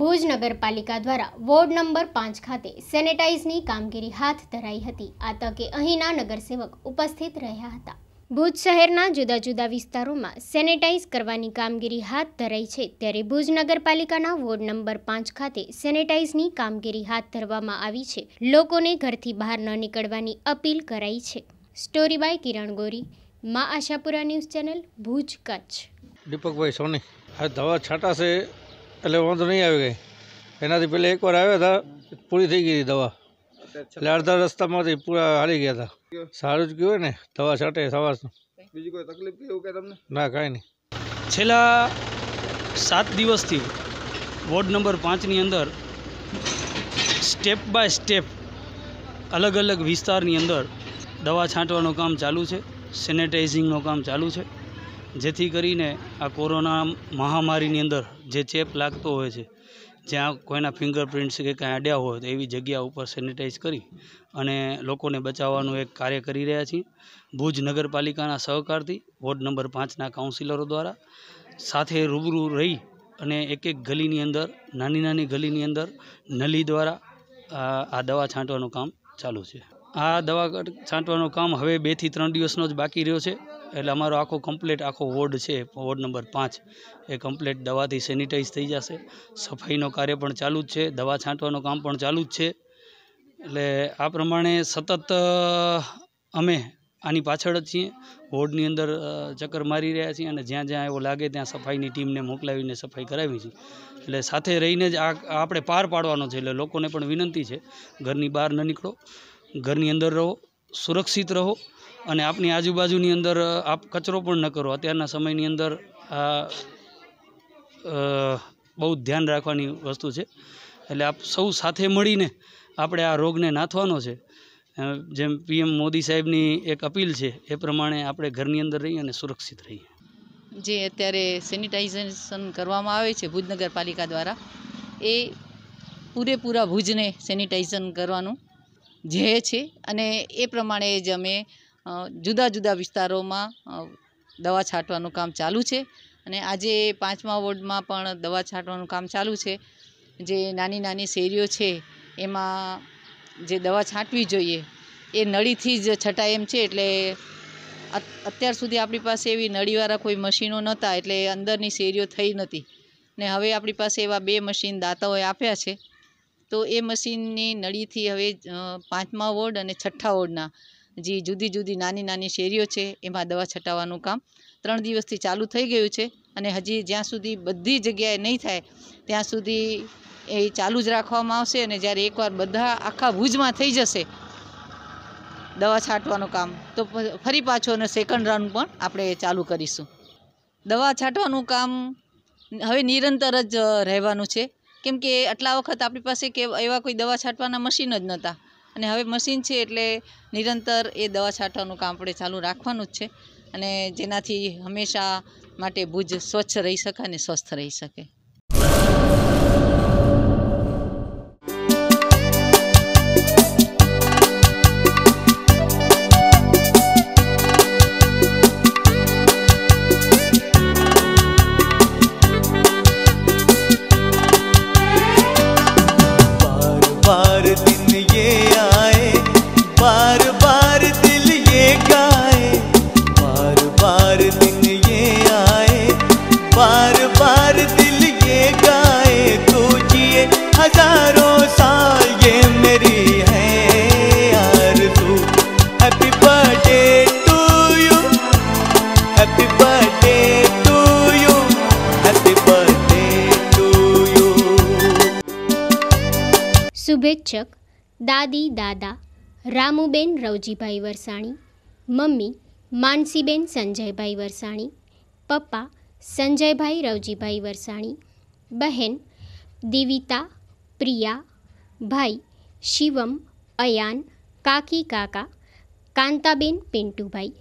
ભુજ નગરપાલિકા દ્વારા ward number પાંચ ખાતે સેનેટાઇઝની કામગીરી હાથ ધરાઈ હતી આ તકે અહીંના નગરસેવક ઉપસ્થિત રહ્યા હતા ભુજ શહેરના જુદા જુદા વિસ્તારોમાં સેનેટાઇઝ કરવાની કામગીરી હાથ ધરાઈ છે ત્યારે ભુજ નગરપાલિકાના વોર્ડ નંબર પાંચ ખાતે સેનેટાઇઝની કામગીરી હાથ ધરવામાં આવી છે લોકોને ઘરથી બહાર ન નીકળવાની અપીલ કરાઈ છે story by Kiran Gori Maa Ashapura news channel Bhuj Kutch દીપકભાઈ સોની દવા છાંટાશે એટલે વાંધો નહીં આવી ગઈ એનાથી પહેલાં એકવાર આવ્યા હતા પૂરી થઈ ગઈ હતી દવા એટલે અડધા રસ્તામાંથી પૂરા હારી ગયા હતા સારું જ ગયું ને દવા છટે સવાર બીજી કોઈ તકલીફ એવું કે તમને ના કાંઈ નહીં છેલ્લા સાત દિવસથી વોર્ડ નંબર પાંચની અંદર સ્ટેપ બાય સ્ટેપ અલગ અલગ વિસ્તારની અંદર દવા છાંટવાનું કામ ચાલુ છે સેનેટાઇઝિંગનું કામ ચાલુ છે જેથી કરીને આ કોરોના મહામારીની અંદર જે ચેપ લાગતો હોય છે જ્યાં કોઈના ફિંગરપ્રિન્ટ્સ કે કાંઈ અડ્યા હોય તો એવી જગ્યા ઉપર સેનિટાઈઝ કરી અને લોકોને બચાવવાનું એક કાર્ય કરી રહ્યા છીએ ભુજ નગરપાલિકાના સહકારથી વોર્ડ નંબર પાંચના કાઉન્સિલરો દ્વારા સાથે રૂબરૂ રહી અને એક એક ગલીની અંદર નાની નાની ગલીની અંદર નલી દ્વારા આ દવા છાંટવાનું કામ ચાલુ છે આ દવા છાંટવાનું કામ હવે બેથી ત્રણ દિવસનો જ બાકી રહ્યો છે એટલે અમારો આખો કમ્પ્લેટ આખો વોર્ડ છે વોર્ડ નંબર પાંચ એ કમ્પ્લેટ દવાથી સેનિટાઈઝ થઈ જશે સફાઈનો કાર્ય પણ ચાલુ જ છે દવા છાંટવાનું કામ પણ ચાલુ જ છે એટલે આ પ્રમાણે સતત અમે આની પાછળ જ છીએ વોર્ડની અંદર ચક્કર મારી રહ્યા છીએ અને જ્યાં જ્યાં એવો લાગે ત્યાં સફાઈની ટીમને મોકલાવીને સફાઈ કરાવી છે એટલે સાથે રહીને જ આ આપણે પાર પાડવાનો છે એટલે લોકોને પણ વિનંતી છે ઘરની બહાર ન નીકળો ઘરની અંદર રહો સુરક્ષિત રહો અને આપની આજુબાજુની અંદર આપ કચરો પણ ન કરો અત્યારના સમયની અંદર આ બહુ ધ્યાન રાખવાની વસ્તુ છે એટલે આપ સૌ સાથે મળીને આપણે આ રોગને નાથવાનો છે જેમ પીએમ મોદી સાહેબની એક અપીલ છે એ પ્રમાણે આપણે ઘરની અંદર રહીએ અને સુરક્ષિત રહીએ જે અત્યારે સેનિટાઇઝેશન કરવામાં આવે છે ભુજ નગરપાલિકા દ્વારા એ પૂરેપૂરા ભુજને સેનિટાઇઝેશન કરવાનું જે છે અને એ પ્રમાણે જ અમે જુદા જુદા વિસ્તારોમાં દવા છાંટવાનું કામ ચાલુ છે અને આજે પાંચમા વોર્ડમાં પણ દવા છાંટવાનું કામ ચાલુ છે જે નાની નાની શેરીઓ છે એમાં જે દવા છાંટવી જોઈએ એ નળીથી જ છટાય એમ છે એટલે અત્યાર સુધી આપણી પાસે એવી નળીવાળા કોઈ મશીનો નહોતા એટલે અંદરની શેરીઓ થઈ નહોતી ને હવે આપણી પાસે એવા બે મશીન દાતાઓએ આપ્યા છે તો એ મશીનની નળીથી હવે પાંચમા વોર્ડ અને છઠ્ઠા વોર્ડના જે જુદી જુદી નાની નાની શેરીઓ છે એમાં દવા છંટાવવાનું કામ ત્રણ દિવસથી ચાલુ થઈ ગયું છે અને હજી જ્યાં સુધી બધી જગ્યાએ નહીં થાય ત્યાં સુધી એ ચાલુ જ રાખવામાં આવશે અને જ્યારે એકવાર બધા આખા ભુજમાં થઈ જશે દવા છાંટવાનું કામ તો ફરી પાછો અને સેકન્ડ રાઉન્ડ પણ આપણે ચાલુ કરીશું દવા છાંટવાનું કામ હવે નિરંતર જ રહેવાનું છે કેમ કે આટલા વખત આપણી પાસે કે એવા કોઈ દવા છાંટવાના મશીન જ નહોતા અને હવે મશીન છે એટલે નિરંતર એ દવા છાંટવાનું કામ આપણે ચાલુ રાખવાનું જ છે અને જેનાથી હંમેશા માટે ભુજ સ્વચ્છ રહી શકે અને સ્વસ્થ રહી શકે શુભેચ્છક દાદી દાદા રામુબેન રવજીભાઈ વરસાણી મમ્મી માનસીબેન સંજયભાઈ વરસાણી પપ્પા સંજયભાઈ રવજીભાઈ વરસાણી બહેન દિવિતા પ્રિયા ભાઈ શિવમ અયાન કાકી કાકા કાંતાબેન પિન્ટુભાઈ